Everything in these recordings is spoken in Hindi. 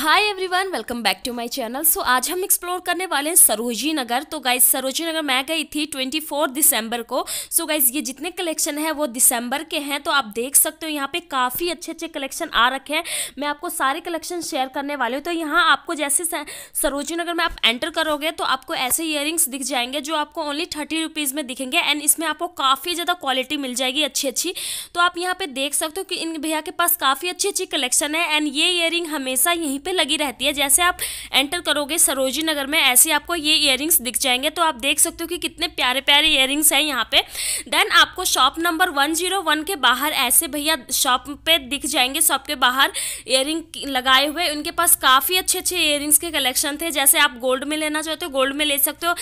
hi everyone welcome back to my channel so आज हम एक्सप्लोर करने वाले हैं सरोजी नगर तो गाइज सरोजी नगर मैं गई थी 24 दिसंबर को सो so गाइज ये जितने कलेक्शन है वो दिसंबर के हैं तो आप देख सकते हो यहाँ पे काफ़ी अच्छे अच्छे कलेक्शन आ रखे हैं मैं आपको सारे कलेक्शन शेयर करने वाले हूँ तो यहाँ आपको जैसे सरोजी नगर में आप एंटर करोगे तो आपको ऐसे इयर दिख जाएंगे जो आपको ओनली थर्टी रुपीज़ में दिखेंगे एंड इसमें आपको काफ़ी ज़्यादा क्वालिटी मिल जाएगी अच्छी अच्छी तो आप यहाँ पर देख सकते हो कि इन भैया के पास काफ़ी अच्छी अच्छी कलेक्शन है एंड ये इयर हमेशा यहीं पर पे लगी रहती है जैसे आप एंटर करोगे सरोजी नगर में ऐसे आपको ये इयर दिख जाएंगे तो आप देख सकते हो कि कितने प्यारे प्यारे इयर हैं यहाँ पे देन आपको शॉप नंबर वन के बाहर ऐसे भैया शॉप पे दिख जाएंगे शॉप के बाहर इयर लगाए हुए उनके पास काफ़ी अच्छे अच्छे इयरिंग्स के कलेक्शन थे जैसे आप गोल्ड में लेना चाहते हो गोल्ड में ले सकते हो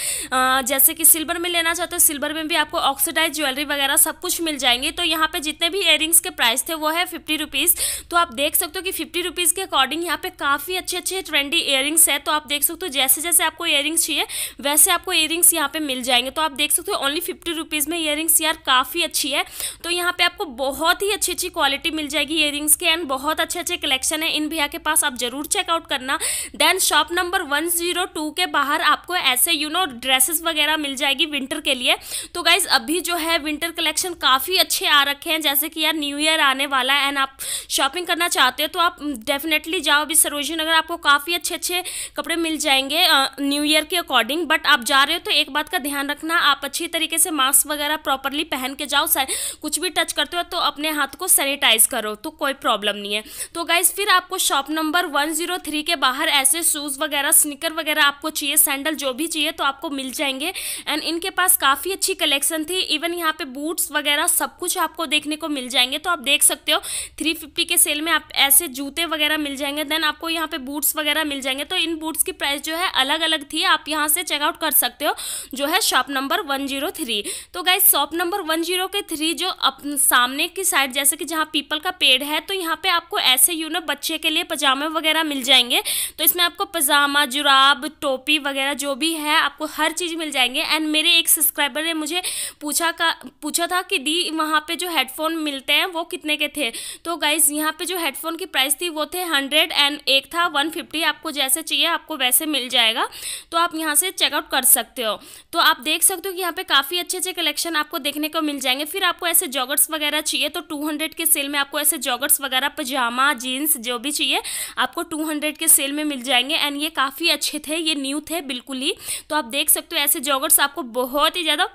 जैसे कि सिल्वर में लेना चाहते हो सिल्वर में भी आपको ऑक्सीडाइज ज्वेलरी वगैरह सब कुछ मिल जाएंगे तो यहाँ पे जितने भी इयर के प्राइस थे वो है फिफ्टी रुपीज़ तो आप देख सकते हो कि फिफ्टी रुपीज़ के अकॉर्डिंग यहाँ पे काफ़ी काफ़ी अच्छे अच्छे ट्रेंडी इयरिंग्स है तो आप देख सकते हो जैसे जैसे आपको रिंग्स चाहिए वैसे आपको ईयरिंग्स यहाँ पे मिल जाएंगे तो आप देख सकते हो ओनली फिफ्टी रुपीज़ में इयरिंग्स यार काफ़ी अच्छी है तो यहाँ पे आपको बहुत ही अच्छी अच्छी क्वालिटी मिल जाएगी ईयरिंग्स के एंड बहुत अच्छे अच्छे कलेक्शन है इन भैया के पास आप जरूर चेकआउट करना देन शॉप नंबर वन के बाहर आपको ऐसे यू नो ड्रेसेस वगैरह मिल जाएगी विंटर के लिए तो गाइज अभी जो है विंटर कलेक्शन काफ़ी अच्छे आ रखे हैं जैसे कि यार न्यू ईयर आने वाला है एंड आप शॉपिंग करना चाहते हो तो आप डेफिनेटली जाओ अभी सरोज कॉम्बिनेशन अगर आपको काफ़ी अच्छे अच्छे कपड़े मिल जाएंगे न्यू ईयर के अकॉर्डिंग बट आप जा रहे हो तो एक बात का ध्यान रखना आप अच्छी तरीके से मास्क वगैरह प्रॉपरली पहन के जाओ कुछ भी टच करते हो तो अपने हाथ को सैनिटाइज करो तो कोई प्रॉब्लम नहीं है तो गाइज फिर आपको शॉप नंबर वन के बाहर ऐसे शूज़ वगैरह स्निकर वगैरह आपको चाहिए सैंडल जो भी चाहिए तो आपको मिल जाएंगे एंड इनके पास काफ़ी अच्छी कलेक्शन थी इवन यहाँ पे बूट्स वगैरह सब कुछ आपको देखने को मिल जाएंगे तो आप देख सकते हो 350 के सेल में आप ऐसे जूते वगैरह मिल जाएंगे देन आपको यहाँ पे बूट्स वगैरह मिल जाएंगे तो इन बूट्स की प्राइस जो है अलग अलग थी आप यहाँ से चेकआउट कर सकते हो जो है shop number one zero three तो guys shop number one zero के थ्री जो अप सामने की साइड जैसे कि जहाँ पीपल का पेड़ है तो यहाँ पे आपको ऐसे यू यूनो बच्चे के लिए पजामे वगैरह मिल जाएंगे तो इसमें आपको पजामा जुराब टोपी वगैरह जो भी है आपको हर चीज़ मिल जाएंगे एंड मेरे एक सब्सक्राइबर ने मुझे पूछा का पूछा था कि दी वहाँ पर जो हेडफोन मिलते हैं वो कितने के थे तो गाइज यहाँ पे जो हेडफोन की प्राइस थी वो थे हंड्रेड एंड एक था वन फिफ्टी आपको जैसे चाहिए आपको वैसे मिल जाएगा तो आप यहाँ से चेकआउट कर सकते हो तो आप देख सकते हो कि यहाँ पे काफ़ी अच्छे अच्छे कलेक्शन आपको देखने को मिल जाएंगे फिर आपको ऐसे जॉगर्ट्स वगैरह चाहिए तो टू के सेल में आपको ऐसे जॉगर्ट्स वगैरह पजामा जीन्स जो भी चाहिए आपको टू के सेल में मिल जाएंगे एंड ये काफ़ी अच्छे थे ये न्यू थे बिल्कुल ही तो आप देख सकते हो ऐसे जॉगर्ट्स आपको बहुत ही ज़्यादा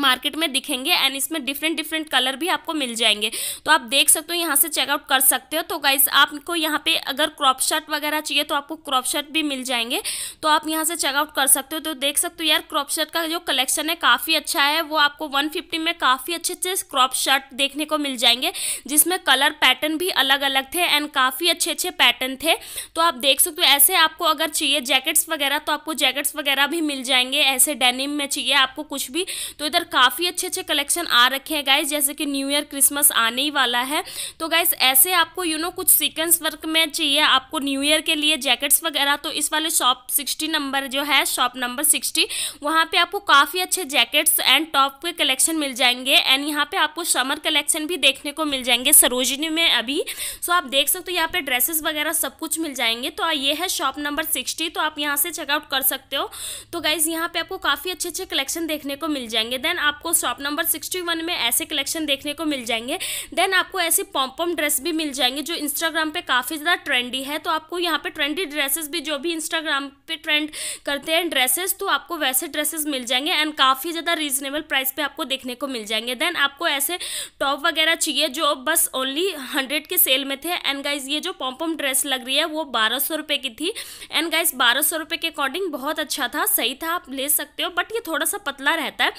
मार्केट में दिखेंगे एंड इसमें डिफरेंट डिफरेंट कलर भी आपको मिल जाएंगे तो आप देख सकते हो यहाँ से चेकआउट कर सकते हो तो गाइज आपको यहाँ पे अगर क्रॉप शर्ट वगैरह चाहिए तो आपको क्रॉप शर्ट भी मिल जाएंगे तो आप यहाँ से चेकआउट कर सकते हो तो देख सकते हो यार क्रॉप शर्ट का जो कलेक्शन है काफ़ी अच्छा है वो आपको वन में काफ़ी अच्छे अच्छे क्रॉप शर्ट देखने को मिल जाएंगे जिसमें कलर पैटर्न भी अलग अलग थे एंड काफ़ी अच्छे अच्छे पैटर्न थे तो आप देख सकते हो ऐसे आपको अगर चाहिए जैकेट्स वगैरह तो आपको जैकेट्स वगैरह भी मिल जाएंगे ऐसे डेनिम में चाहिए आपको कुछ भी तो इधर अंदर काफ़ी अच्छे अच्छे कलेक्शन आ रखे हैं गाइज जैसे कि न्यू ईयर क्रिसमस आने ही वाला है तो गाइज ऐसे आपको यू you नो know, कुछ सीक्वेंस वर्क में चाहिए आपको न्यू ईयर के लिए जैकेट्स वगैरह तो इस वाले शॉप सिक्सटी नंबर जो है शॉप नंबर सिक्सटी वहाँ पर आपको काफ़ी अच्छे जैकेट्स एंड टॉप के कलेक्शन मिल जाएंगे एंड यहाँ पर आपको समर कलेक्शन भी देखने को मिल जाएंगे सरोजनी में अभी सो आप देख सकते हो यहाँ पर ड्रेसेस वगैरह सब कुछ मिल जाएंगे तो ये है शॉप नंबर सिक्सटी तो आप यहाँ से चेकआउट कर सकते हो तो गाइज़ यहाँ पे आपको काफ़ी अच्छे अच्छे कलेक्शन देखने को मिल जाएंगे देन देन आपको शॉप नंबर सिक्सटी वन में ऐसे कलेक्शन देखने को मिल जाएंगे देन आपको ऐसे पॉम्पम ड्रेस भी मिल जाएंगे जो इंस्टाग्राम पे काफ़ी ज़्यादा ट्रेंडी है तो आपको यहाँ पे ट्रेंडी ड्रेसेस भी जो भी इंस्टाग्राम पे ट्रेंड करते हैं ड्रेसेस तो आपको वैसे ड्रेसेस मिल जाएंगे एंड काफ़ी ज़्यादा रीजनेबल प्राइस पर आपको देखने को मिल जाएंगे देन आपको ऐसे टॉप वगैरह चाहिए जो बस ओनली हंड्रेड के सेल में थे एंड गाइज ये जो पॉम्पम ड्रेस लग रही है वो बारह सौ रुपये की थी एंड गाइज बारह सौ रुपये के अकॉर्डिंग बहुत अच्छा था सही था आप ले सकते हो बट ये थोड़ा सा पतला रहता है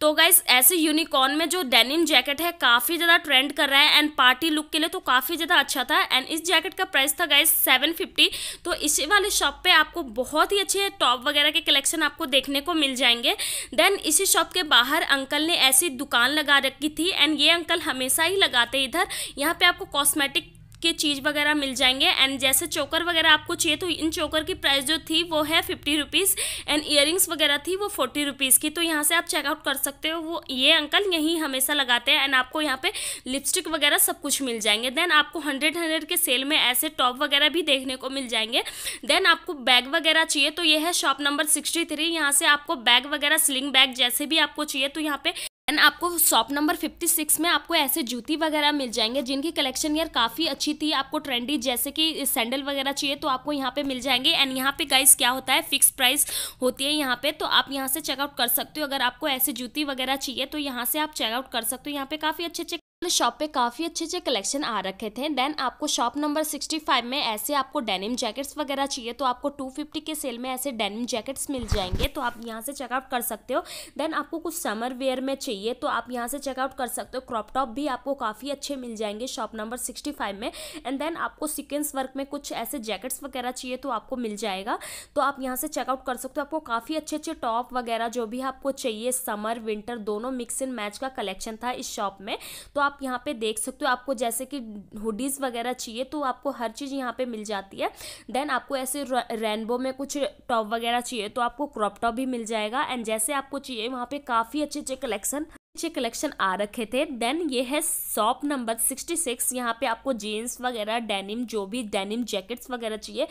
तो गाइस ऐसे यूनिकॉर्न में जो डेनिम जैकेट है काफ़ी ज़्यादा ट्रेंड कर रहा है एंड पार्टी लुक के लिए तो काफ़ी ज़्यादा अच्छा था एंड इस जैकेट का प्राइस था गाइस सेवन फिफ्टी तो इसी वाले शॉप पे आपको बहुत ही अच्छे टॉप वगैरह के कलेक्शन आपको देखने को मिल जाएंगे देन इसी शॉप के बाहर अंकल ने ऐसी दुकान लगा रखी थी एंड ये अंकल हमेशा ही लगाते इधर यहाँ पे आपको कॉस्मेटिक के चीज़ वगैरह मिल जाएंगे एंड जैसे चोकर वगैरह आपको चाहिए तो इन चोकर की प्राइस जो थी वो है फिफ्टी रुपीज़ एंड ईयर वगैरह थी वो फोर्टी रुपीज़ की तो यहाँ से आप चेकआउट कर सकते हो वो ये अंकल यहीं हमेशा लगाते हैं एंड आपको यहाँ पे लिपस्टिक वगैरह सब कुछ मिल जाएंगे देन आपको हंड्रेड हंड्रेड के सेल में ऐसे टॉप वगैरह भी देखने को मिल जाएंगे देन आपको बैग वगैरह चाहिए तो ये है शॉप नंबर सिक्सटी थ्री यहाँ से आपको बैग वगैरह स्लिंग बैग जैसे भी आपको चाहिए तो यहाँ पे एंड आपको शॉप नंबर 56 में आपको ऐसे जूती वगैरह मिल जाएंगे जिनकी कलेक्शन यार काफ़ी अच्छी थी आपको ट्रेंडी जैसे कि सैंडल वगैरह चाहिए तो आपको यहाँ पे मिल जाएंगे एंड यहाँ पे गाइस क्या होता है फिक्स प्राइस होती है यहाँ पे तो आप यहाँ से चेकआउट कर सकते हो अगर आपको ऐसे जूती वगैरह चाहिए तो यहाँ से आप चेकआउट कर सकते हो यहाँ पे काफ़ी अच्छे अच्छे शॉप पे काफ़ी अच्छे अच्छे कलेक्शन आ रखे थे देन आपको शॉप नंबर 65 में ऐसे आपको डेनिम जैकेट्स वगैरह चाहिए तो आपको 250 के सेल में ऐसे डेनिम जैकेट्स मिल जाएंगे तो आप यहाँ से चेकआउट कर सकते हो देन आपको कुछ समर वेयर में चाहिए तो आप यहाँ से चेकआउट कर सकते हो क्रॉप टॉप भी आपको काफ़ी अच्छे मिल जाएंगे शॉप नंबर सिक्सटी में एंड देन आपको सिक्वेंस वर्क में कुछ ऐसे जैकेट्स वगैरह चाहिए तो आपको मिल जाएगा तो आप यहाँ से चेकआउट कर सकते हो आपको काफ़ी अच्छे अच्छे टॉप वगैरह जो भी आपको चाहिए समर विंटर दोनों मिक्स इन मैच का कलेक्शन था इस शॉप में तो आप आप यहाँ पे देख सकते हो आपको जैसे कि हुडीज़ वगैरह चाहिए तो आपको हर चीज़ यहाँ पे मिल जाती है देन आपको ऐसे रेनबो में कुछ टॉप वगैरह चाहिए तो आपको क्रॉप टॉप भी मिल जाएगा एंड जैसे आपको चाहिए वहाँ पे काफ़ी अच्छे अच्छे कलेक्शन अच्छे कलेक्शन आ रखे थे देन ये है शॉप नंबर सिक्सटी सिक्स यहाँ पे आपको जीन्स वगैरह डेनिम जो भी डेनिम जैकेट्स वगैरह चाहिए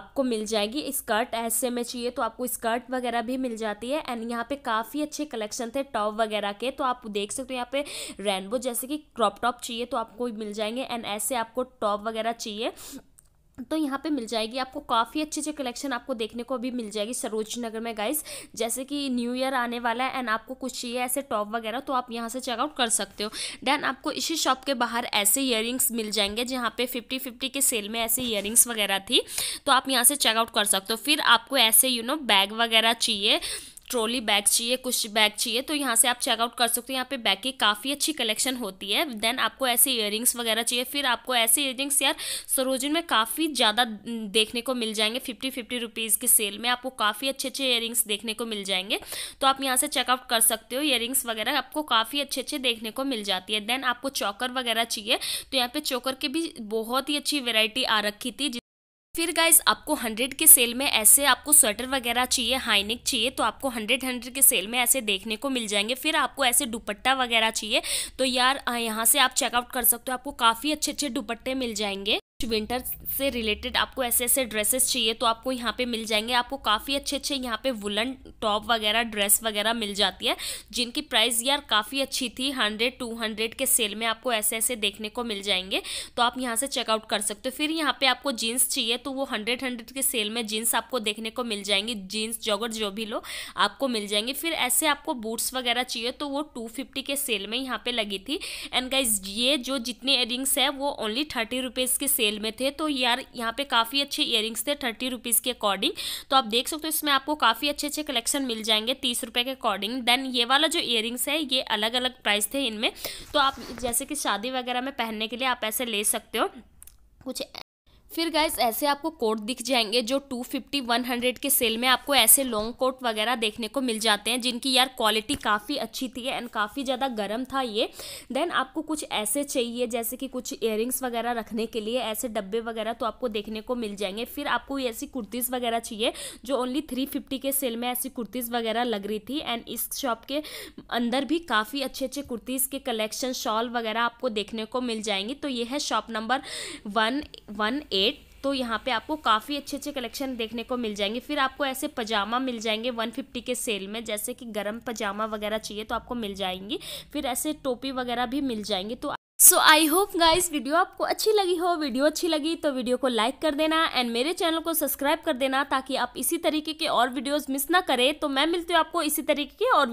आपको मिल जाएगी स्कर्ट ऐसे में चाहिए तो आपको स्कर्ट वगैरह भी मिल जाती है एंड यहाँ पे काफ़ी अच्छे कलेक्शन थे टॉप वगैरह के तो आप देख सकते हो यहाँ पे रेनबो जैसे कि क्रॉप टॉप चाहिए तो आपको मिल जाएंगे एंड ऐसे आपको टॉप वगैरह चाहिए तो यहाँ पे मिल जाएगी आपको काफ़ी अच्छी अच्छी कलेक्शन आपको देखने को अभी मिल जाएगी सरोज नगर में गाइस जैसे कि न्यू ईयर आने वाला है एंड आपको कुछ चाहिए ऐसे टॉप वगैरह तो आप यहाँ से चेकआउट कर सकते हो देन आपको इसी शॉप के बाहर ऐसे ईयर मिल जाएंगे जहाँ पे फिफ्टी फिफ्टी के सेल में ऐसे ईयर वगैरह थी तो आप यहाँ से चेकआउट कर सकते हो फिर आपको ऐसे यू नो बैग वगैरह चाहिए ट्रॉली बैग चाहिए कुछ बैग चाहिए तो यहाँ से आप चेकआउट कर सकते हो यहाँ पे बैग की काफ़ी अच्छी कलेक्शन होती है देन आपको ऐसे इयर वगैरह चाहिए फिर आपको ऐसे इयर यार सरोजिन में काफ़ी ज़्यादा देखने को मिल जाएंगे फिफ्टी फिफ्टी रुपीज़ की सेल में आपको काफ़ी अच्छे अच्छे इयर देखने को मिल जाएंगे तो आप यहाँ से चेकआउट कर सकते हो इयर वगैरह आपको काफ़ी अच्छे अच्छे देखने को मिल जाती है देन आपको चौकर वगैरह चाहिए तो यहाँ पर चौकर की भी बहुत ही अच्छी वेराइटी आ रखी थी फिर गाइज आपको हंड्रेड के सेल में ऐसे आपको स्वेटर वगैरह चाहिए हाईनेक चाहिए तो आपको हंड्रेड हंड्रेड के सेल में ऐसे देखने को मिल जाएंगे फिर आपको ऐसे दुपट्टा वगैरह चाहिए तो यार यहाँ से आप चेकआउट कर सकते हो आपको काफ़ी अच्छे अच्छे दुपट्टे मिल जाएंगे विंटर से रिलेटेड आपको ऐसे ऐसे ड्रेसेस चाहिए तो आपको यहाँ पे मिल जाएंगे आपको काफ़ी अच्छे अच्छे यहाँ पे वुलन टॉप वगैरह ड्रेस वगैरह मिल जाती है जिनकी प्राइस यार काफ़ी अच्छी थी हंड्रेड टू हंड्रेड के सेल में आपको ऐसे ऐसे देखने को मिल जाएंगे तो आप यहाँ से चेकआउट कर सकते हो फिर यहाँ पे आपको जीन्स चाहिए तो वो हंड्रेड हंड्रेड के सेल में जीन्स आपको देखने को मिल जाएंगी जीन्स जॉगर जो भी लो आपको मिल जाएंगे फिर ऐसे आपको बूट्स वगैरह चाहिए तो वो टू फिफ्टी के सेल में यहाँ पे लगी थी एंड गाइज ये जो जितने एयरिंग्स है वो ओनली थर्टी रुपीज़ के सेल सेल में थे तो यार यहाँ पे काफ़ी अच्छे इयर थे थर्टी रुपीज़ के अकॉर्डिंग तो आप देख सकते हो इसमें आपको काफ़ी अच्छे अच्छे कलेक्शन मिल जाएंगे तीस रुपये के अकॉर्डिंग देन ये वाला जो इयर है ये अलग अलग प्राइस थे इनमें तो आप जैसे कि शादी वगैरह में पहनने के लिए आप ऐसे ले सकते हो कुछ फिर गाइज ऐसे आपको कोट दिख जाएंगे जो 250 100 के सेल में आपको ऐसे लॉन्ग कोट वगैरह देखने को मिल जाते हैं जिनकी यार क्वालिटी काफ़ी अच्छी थी एंड काफ़ी ज़्यादा गर्म था ये देन आपको कुछ ऐसे चाहिए जैसे कि कुछ इयर वगैरह रखने के लिए ऐसे डब्बे वगैरह तो आपको देखने को मिल जाएंगे फिर आपको ऐसी कुर्तीज़ वगैरह चाहिए जो ओनली थ्री फिफ्टी के सेल में ऐसी कुर्तीज़ वगैरह लग रही थी एंड इस शॉप के अंदर भी काफ़ी अच्छे अच्छे कुर्तीज़ के कलेक्शन शॉल वगैरह आपको देखने को मिल जाएंगी तो ये है shop number one one eight तो यहाँ पे आपको काफ़ी अच्छे अच्छे कलेक्शन देखने को मिल जाएंगे फिर आपको ऐसे पजामा मिल जाएंगे 150 के सेल में जैसे कि गर्म पजामा वगैरह चाहिए तो आपको मिल जाएंगी फिर ऐसे टोपी वगैरह भी मिल जाएंगे तो so I hope guys video आपको अच्छी लगी हो वीडियो अच्छी लगी तो वीडियो को लाइक कर देना एंड मेरे चैनल को सब्सक्राइब कर देना ताकि आप इसी तरीके के और वीडियोज़ मिस ना करें तो मैं मिलती हूँ आपको इसी तरीके के और